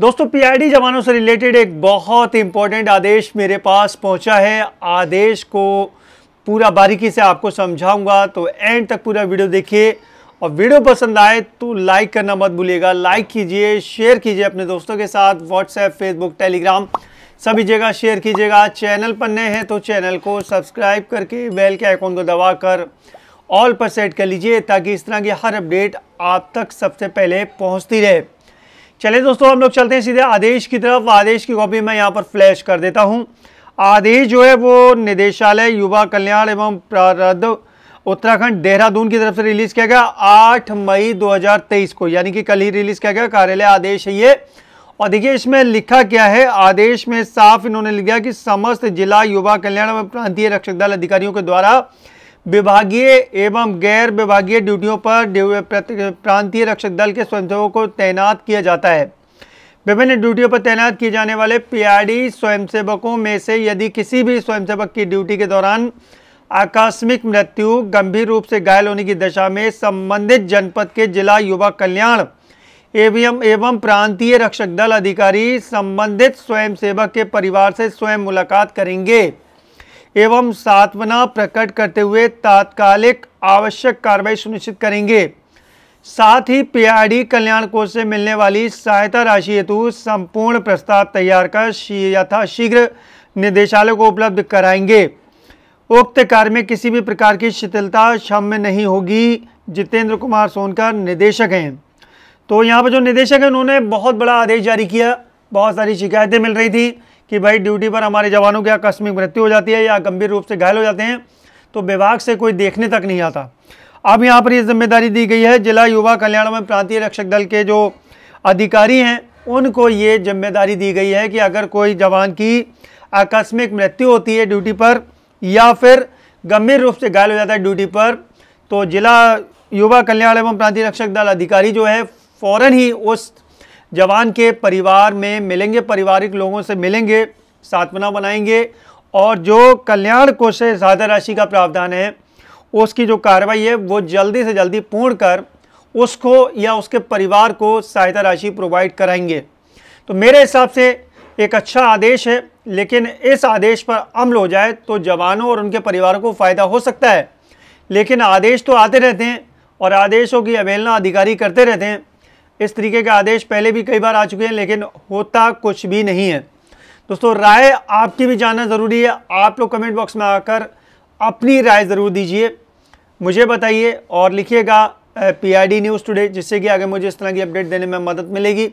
दोस्तों पीआईडी जवानों से रिलेटेड एक बहुत इंपॉर्टेंट आदेश मेरे पास पहुंचा है आदेश को पूरा बारीकी से आपको समझाऊंगा तो एंड तक पूरा वीडियो देखिए और वीडियो पसंद आए तो लाइक करना मत भूलिएगा लाइक कीजिए शेयर कीजिए अपने दोस्तों के साथ व्हाट्सएप फेसबुक टेलीग्राम सभी जगह शेयर कीजिएगा चैनल पर नए हैं तो चैनल को सब्सक्राइब करके बेल के आइकॉन को दबा कर ऑल पर सेट कर लीजिए ताकि इस तरह की हर अपडेट आप तक सबसे पहले पहुँचती रहे चले दोस्तों हम लोग चलते हैं सीधे आदेश की तरफ आदेश की कॉपी मैं यहाँ पर फ्लैश कर देता हूँ आदेश जो है वो निदेशालय युवा कल्याण एवं प्रारद्ध उत्तराखंड देहरादून की तरफ से रिलीज किया गया 8 मई 2023 को यानी कि कल ही रिलीज किया गया कार्यालय आदेश है ये और देखिए इसमें लिखा क्या है आदेश में साफ इन्होंने लिखा कि समस्त जिला युवा कल्याण एवं प्रांतीय रक्षक दल अधिकारियों के द्वारा विभागीय एवं गैर विभागीय ड्यूटियों पर प्रांतीय रक्षक दल के स्वयंसेवकों को तैनात किया जाता है विभिन्न ड्यूटियों पर तैनात किए जाने वाले पीआरडी स्वयंसेवकों में से यदि किसी भी स्वयंसेवक की ड्यूटी के दौरान आकस्मिक मृत्यु गंभीर रूप से घायल होने की दशा में संबंधित जनपद के जिला युवा कल्याण एवं एवं प्रांतीय रक्षक दल अधिकारी संबंधित स्वयंसेवक के परिवार से स्वयं मुलाकात करेंगे एवं सात्वना प्रकट करते हुए तात्कालिक आवश्यक कार्रवाई सुनिश्चित करेंगे साथ ही पीआरडी कल्याण कोष से मिलने वाली सहायता राशि हेतु संपूर्ण प्रस्ताव तैयार कर यथाशीघ्र निदेशालय को उपलब्ध कराएंगे उक्त कार्य में किसी भी प्रकार की शिथिलता क्षम्य नहीं होगी जितेंद्र कुमार सोनकर निदेशक हैं तो यहाँ पर जो निदेशक हैं उन्होंने बहुत बड़ा आदेश जारी किया बहुत सारी शिकायतें मिल रही थी कि भाई ड्यूटी पर हमारे जवानों की आकस्मिक मृत्यु हो जाती है या गंभीर रूप से घायल हो जाते हैं तो विभाग से कोई देखने तक नहीं आता अब यहाँ पर ये जिम्मेदारी दी गई है जिला युवा कल्याण में प्रांतीय रक्षक दल के जो अधिकारी हैं उनको ये जिम्मेदारी दी गई है कि अगर कोई जवान की आकस्मिक मृत्यु होती है ड्यूटी पर या फिर गंभीर रूप से घायल हो जाता है ड्यूटी पर तो जिला युवा कल्याण एवं प्रांतीय रक्षक दल अधिकारी जो है फ़ौरन ही उस जवान के परिवार में मिलेंगे पारिवारिक लोगों से मिलेंगे सातवना बनाएंगे और जो कल्याण कोष से ज़्यादा राशि का प्रावधान है उसकी जो कार्रवाई है वो जल्दी से जल्दी पूर्ण कर उसको या उसके परिवार को सहायता राशि प्रोवाइड कराएंगे तो मेरे हिसाब से एक अच्छा आदेश है लेकिन इस आदेश पर अमल हो जाए तो जवानों और उनके परिवारों को फ़ायदा हो सकता है लेकिन आदेश तो आते रहते हैं और आदेशों की अवहेलना अधिकारी करते रहते हैं इस तरीके के आदेश पहले भी कई बार आ चुके हैं लेकिन होता कुछ भी नहीं है दोस्तों राय आपकी भी जानना ज़रूरी है आप लोग कमेंट बॉक्स में आकर अपनी राय ज़रूर दीजिए मुझे बताइए और लिखिएगा पीआईडी न्यूज़ टुडे जिससे कि आगे मुझे इस तरह की अपडेट देने में मदद मिलेगी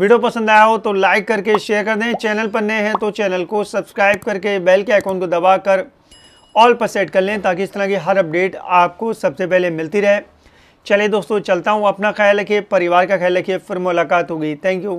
वीडियो पसंद आया हो तो लाइक करके शेयर कर दें चैनल पर नए हैं तो चैनल को सब्सक्राइब करके बेल के आइकॉन को दबाकर ऑल पर सेट कर लें ताकि इस तरह की हर अपडेट आपको सबसे पहले मिलती रहे चले दोस्तों चलता हूँ अपना ख्याल रखिए परिवार का ख्याल रखिए फिर मुलाकात होगी थैंक यू